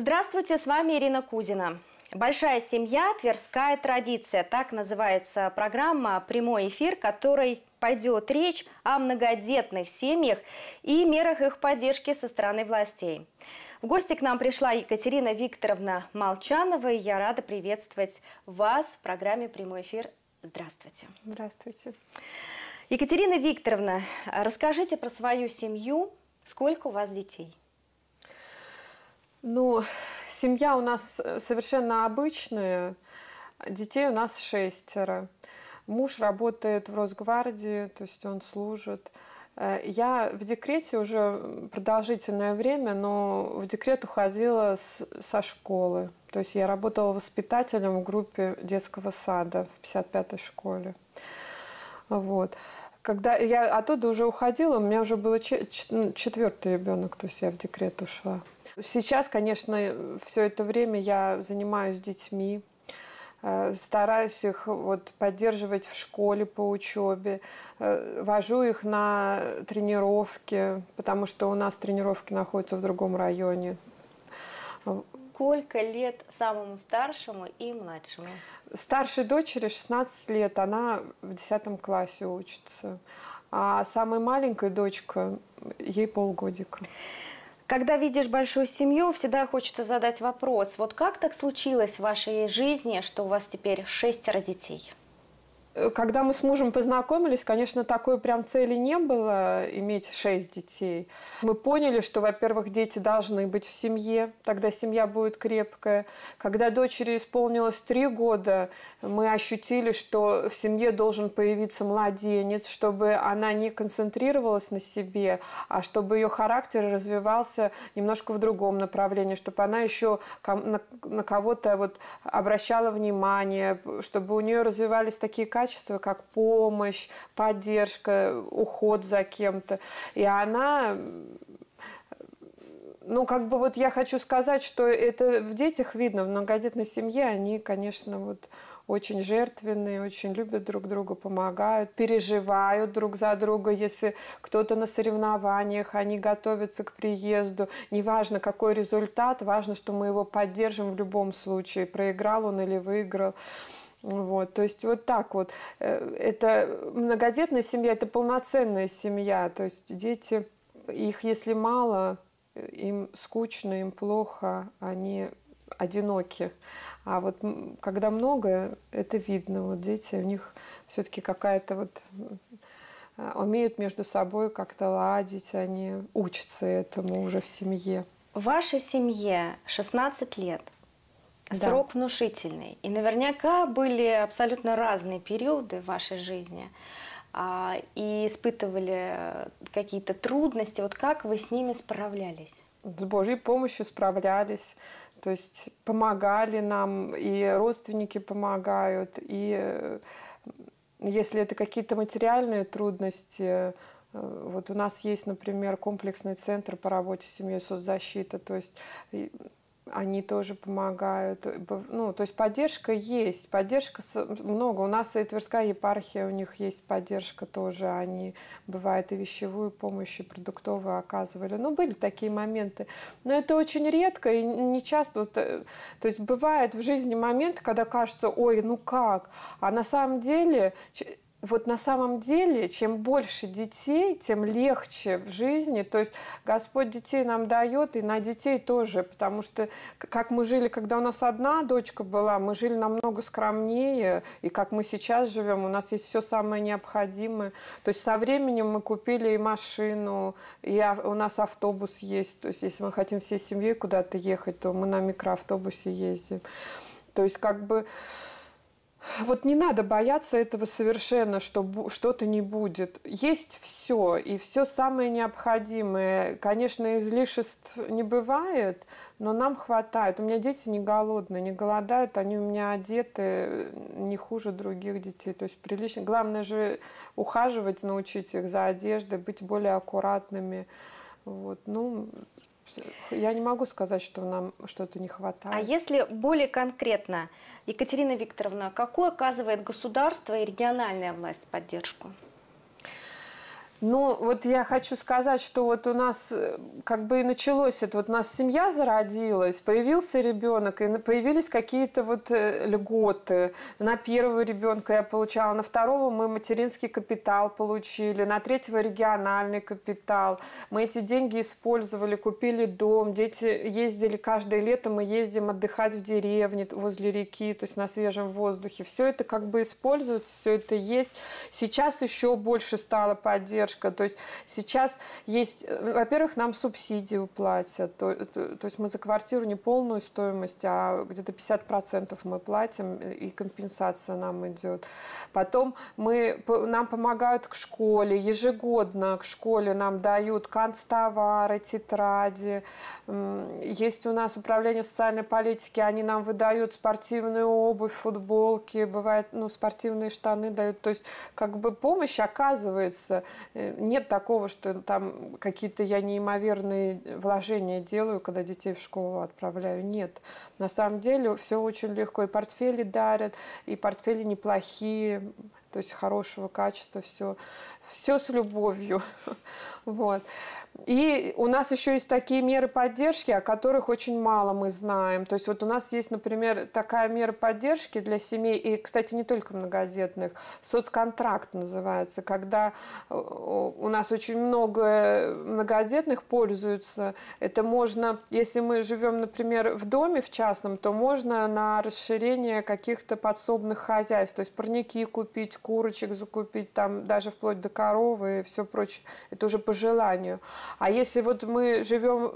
Здравствуйте, с вами Ирина Кузина. «Большая семья. Тверская традиция». Так называется программа «Прямой эфир», которой пойдет речь о многодетных семьях и мерах их поддержки со стороны властей. В гости к нам пришла Екатерина Викторовна Молчанова, и я рада приветствовать вас в программе «Прямой эфир». Здравствуйте. Здравствуйте. Екатерина Викторовна, расскажите про свою семью. Сколько у вас детей? Ну, семья у нас э, совершенно обычная. Детей у нас шестеро. Муж работает в Росгвардии, то есть он служит. Э, я в декрете уже продолжительное время, но в декрет уходила с, со школы. То есть я работала воспитателем в группе детского сада в 55-й школе. Вот. Когда я оттуда уже уходила, у меня уже был ну, четвертый ребенок, то есть я в декрет ушла. Сейчас, конечно, все это время я занимаюсь детьми, э, стараюсь их вот, поддерживать в школе по учебе, э, вожу их на тренировки, потому что у нас тренировки находятся в другом районе сколько лет самому старшему и младшему? Старшей дочери 16 лет, она в 10 классе учится. А самая маленькая дочка, ей полгодика. Когда видишь большую семью, всегда хочется задать вопрос, вот как так случилось в вашей жизни, что у вас теперь шестеро детей? Э, когда мы с мужем познакомились, конечно, такой прям цели не было иметь шесть детей. Мы поняли, что, во-первых, дети должны быть в семье, тогда семья будет крепкая. Когда дочери исполнилось три года, мы ощутили, что в семье должен появиться младенец, чтобы она не концентрировалась на себе, а чтобы ее характер развивался немножко в другом направлении, чтобы она еще на кого-то вот обращала внимание, чтобы у нее развивались такие качества, качества, как помощь, поддержка, уход за кем-то. И она ну, как бы вот я хочу сказать, что это в детях видно, в многодетной семье они, конечно, вот очень жертвенные, очень любят друг друга, помогают, переживают друг за друга. Если кто-то на соревнованиях, они готовятся к приезду. Неважно, какой результат, важно, что мы его поддержим в любом случае, проиграл он или выиграл. Вот, то есть вот так вот. Э, это многодетная семья, это полноценная семья. То есть дети, их если мало, э, им скучно, им плохо, они одиноки. А вот когда много, это видно. Вот дети, у них все-таки какая-то вот э, умеют между собой как-то ладить, они учатся этому уже в семье. В вашей семье 16 лет – Срок внушительный. И наверняка были абсолютно разные периоды в вашей жизни а, и испытывали э, какие-то трудности. Вот как вы с ними справлялись? С Божьей помощью справлялись. То есть помогали нам, и родственники помогают, и э, если это какие-то материальные трудности, э, вот у нас есть, например, комплексный центр по работе с семьей соцзащиты, то есть они тоже помогают. Э, ну, то есть поддержка есть, поддержка много. У нас и Тверская епархия, у них есть поддержка тоже. Они, бывает, и вещевую помощь, и продуктовую оказывали. Ну, были такие моменты. Но это очень редко и не часто. Э, то есть бывает в жизни момент, когда кажется, ой, ну как? А на самом деле вот на самом деле, чем больше детей, тем легче в жизни. То есть Господь детей нам дает, и на детей тоже. Потому что как мы жили, когда у нас одна дочка была, мы жили намного скромнее. И как мы сейчас живем, у нас есть все самое необходимое. То есть со временем мы купили и машину, и а, у нас автобус есть. То есть если мы хотим всей семьей куда-то ехать, то мы на микроавтобусе ездим. То есть как бы вот не надо бояться этого совершенно, что что-то не будет. Есть все, и все самое необходимое. Конечно, излишеств не бывает, но нам хватает. У меня дети не голодные, не голодают, они у меня одеты э, не хуже других детей. То есть прилично. Главное же ухаживать, научить их за одеждой, быть более аккуратными. Вот, ну, я не могу сказать, что нам что-то не а хватает. А если более конкретно, Екатерина Викторовна, какую оказывает государство и региональная власть поддержку? Ну, вот я хочу сказать, что вот у нас э, как бы и началось это, вот у нас семья зародилась, появился ребенок, и появились какие-то вот э, льготы. На первого ребенка я получала, на второго мы материнский капитал получили, на третьего региональный капитал. Мы эти деньги использовали, купили дом, дети ездили каждое лето, мы ездим отдыхать в деревне возле реки, то есть на свежем воздухе. Все это как бы используется, все это есть. Сейчас еще больше стало поддержки поддержка. То есть сейчас есть, э, во-первых, нам субсидию платят, то, э, то, то есть мы за квартиру не полную стоимость, а где-то 50% мы платим, э, и компенсация нам идет. Потом мы, нам помогают к школе, ежегодно к школе нам дают канцтовары, тетради. Есть у нас управление социальной политики, они нам выдают спортивную обувь, футболки, бывает, ну, спортивные штаны дают. То есть как бы помощь оказывается. Э, нет такого, что там какие-то я неимоверные вложения делаю, когда детей в школу отправляю. Нет. На самом деле все очень легко. И портфели дарят, и портфели неплохие то есть хорошего качества, все, все с любовью. Вот. И у нас еще есть такие меры поддержки, о которых очень мало мы знаем. То есть вот у нас есть, например, такая мера поддержки для семей, и, кстати, не только многодетных, соцконтракт называется, когда э, у нас очень много многодетных пользуются. Это можно, если мы живем, например, в доме в частном, то можно на расширение каких-то подсобных хозяйств, то есть парники купить, курочек закупить, там даже вплоть до коровы и все прочее. Это уже по желанию. А если вот мы живем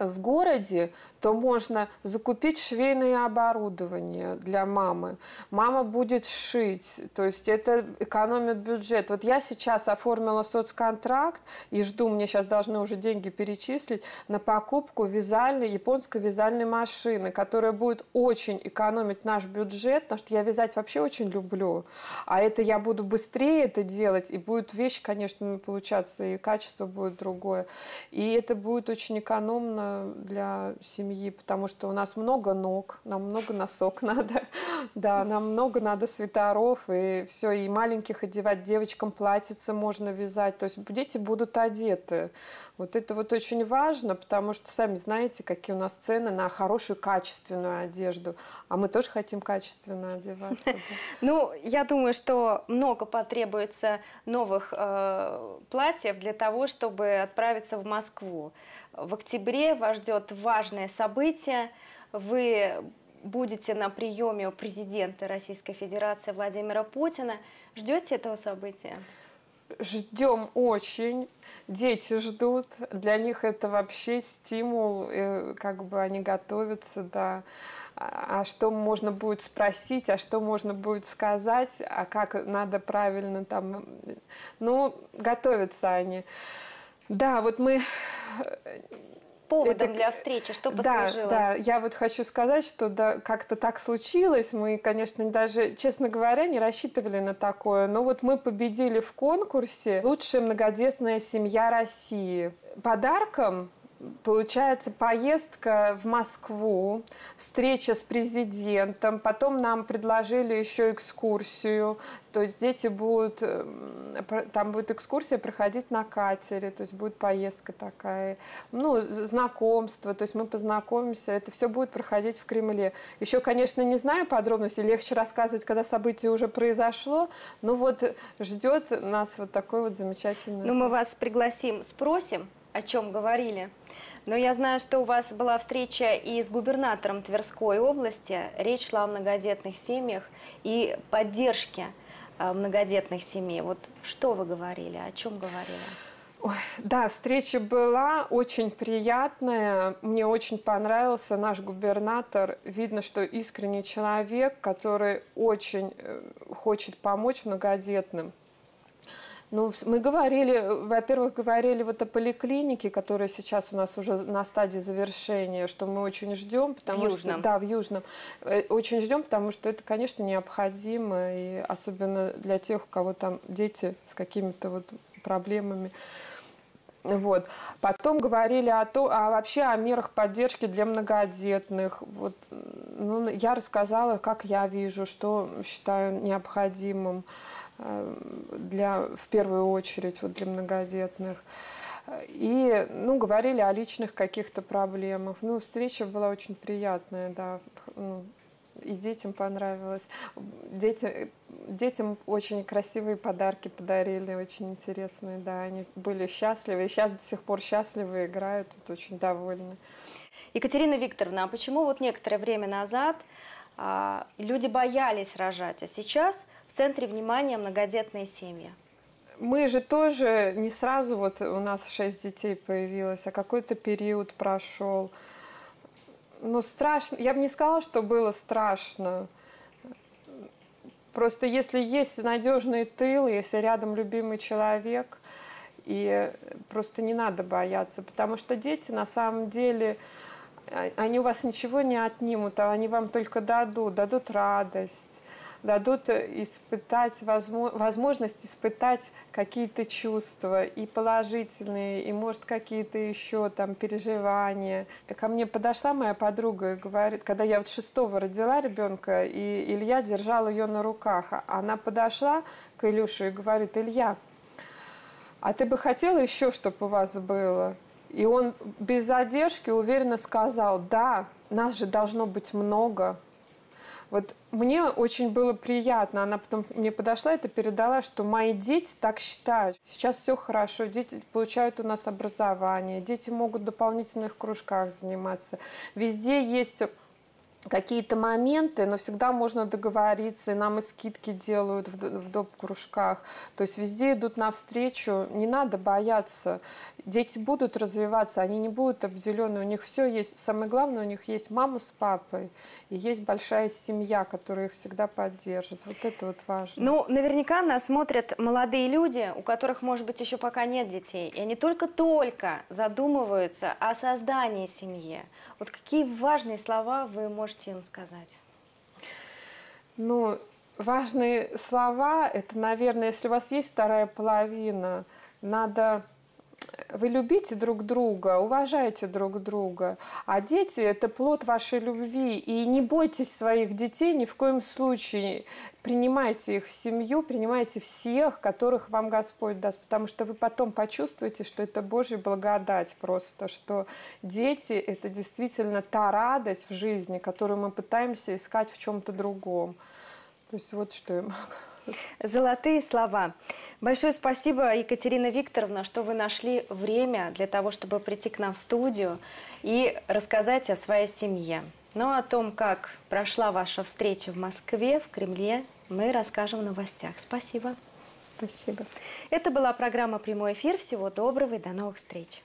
в городе, то можно закупить швейное оборудование для мамы. Мама будет шить, то есть это экономит бюджет. Вот я сейчас оформила соцконтракт и жду, мне сейчас должны уже деньги перечислить, на покупку вязальной, японской вязальной машины, которая будет очень экономить наш бюджет, потому что я вязать вообще очень люблю, а это я буду быстрее это делать, и будет вещь, конечно, получаться, и качество будет другое. И это будет очень экономно сложно для семьи, потому что у нас много ног, нам много носок надо, да, нам много надо свитеров и все, и маленьких одевать, девочкам платьице можно вязать, то есть дети будут одеты. Вот это вот очень важно, потому что сами знаете, какие у нас цены на хорошую качественную одежду, а мы тоже хотим качественно одеваться. Ну, я думаю, что много потребуется новых э, платьев для того, чтобы отправиться в Москву. В октябре вас ждет важное событие. Вы будете на приеме у президента Российской Федерации Владимира Путина. Ждете этого события? Ждем очень. Дети ждут. Для них это вообще стимул. Э, как бы они готовятся, да. А, а что можно будет спросить, а что можно будет сказать, а как надо правильно там... Ну, готовятся они. Да, вот мы... Э, Поводом это... для встречи, что послужило? Да, да, я вот хочу сказать, что да, как-то так случилось. Мы, конечно, даже, честно говоря, не рассчитывали на такое. Но вот мы победили в конкурсе «Лучшая многодетная семья России». Подарком Получается, поездка в Москву, встреча с президентом, потом нам предложили еще экскурсию, то есть дети будут, э, там будет экскурсия проходить на катере, то есть будет поездка такая, ну, знакомство, то есть мы познакомимся, это все будет проходить в Кремле. Еще, конечно, не знаю подробностей, легче рассказывать, когда событие уже произошло, но вот ждет нас вот такой вот замечательный... Ну, мы вас пригласим, спросим, о чем говорили. Но я знаю, что у вас была встреча и с губернатором Тверской области. Речь шла о многодетных семьях и поддержке а, многодетных семей. Вот что вы говорили, о чем говорили? да, встреча была очень приятная. Мне очень понравился наш губернатор. Видно, что искренний человек, который очень э, хочет помочь многодетным. Ну, мы говорили, э, во-первых, говорили вот о поликлинике, которая сейчас у нас уже на стадии завершения, что мы очень ждем, потому в что... Да, в Южном. Э, очень ждем, потому что это, конечно, необходимо, и особенно для тех, у кого там дети с какими-то вот проблемами. Вот. Потом говорили о, то, а вообще о мерах поддержки для многодетных. Вот. Ну, я рассказала, как я вижу, что считаю необходимым для, в первую очередь вот для многодетных. И ну, говорили о личных каких-то проблемах. Ну, встреча была очень приятная, да. Ну, и детям понравилось. Дети, детям очень красивые подарки подарили, очень интересные, да. Они были счастливы, и сейчас до сих пор счастливы играют, вот, очень довольны. Екатерина Викторовна, а почему вот некоторое время назад а, люди боялись рожать, а сейчас в центре внимания многодетные семьи. Мы же тоже не сразу, вот у нас шесть детей появилось, а какой-то период прошел. Но ну, страшно. Я бы не сказала, что было страшно. Просто если есть надежный тыл, если рядом любимый человек, и просто не надо бояться, потому что дети на самом деле а, они у вас ничего не отнимут, а они вам только дадут, дадут радость, дадут э, испытать возможность испытать какие-то чувства и положительные, и может какие-то еще там переживания. Ко мне подошла моя подруга и говорит, когда я вот шестого родила ребенка, и Илья держал ее на руках, она подошла к Илюше и говорит, Илья, а ты бы хотела еще, чтобы у вас было? И он без задержки уверенно сказал, да, нас же должно быть много. Вот мне очень было приятно. Она потом мне подошла и передала, что мои дети так считают. Сейчас все хорошо, дети получают у нас образование, дети могут в дополнительных кружках заниматься. Везде есть какие-то моменты, но всегда можно договориться, и нам и скидки делают в, в доп. кружках. То есть везде идут навстречу, не надо бояться. Дети будут развиваться, они не будут обделены, у них все есть. Самое главное, у них есть мама с папой, и есть большая семья, которая их всегда поддержит. Вот это вот важно. Ну, наверняка нас смотрят молодые люди, у которых, может быть, еще пока нет детей, и они только-только задумываются о создании семьи. Вот какие важные слова вы можете можете им сказать? Ну, важные слова, это, наверное, если у вас есть вторая половина, надо вы любите друг друга, уважаете друг друга, а дети – это плод вашей любви. И не бойтесь своих детей ни в коем случае. Принимайте их в семью, принимайте всех, которых вам Господь даст, потому что вы потом почувствуете, что это Божья благодать просто, что дети – это действительно та радость в жизни, которую мы пытаемся искать в чем-то другом. То есть вот что я могу. Золотые слова. Большое спасибо, Екатерина Викторовна, что вы нашли время для того, чтобы прийти к нам в студию и рассказать о своей семье. Но ну, о том, как прошла ваша встреча в Москве, в Кремле, мы расскажем в новостях. Спасибо. Спасибо. Это была программа «Прямой эфир». Всего доброго и до новых встреч.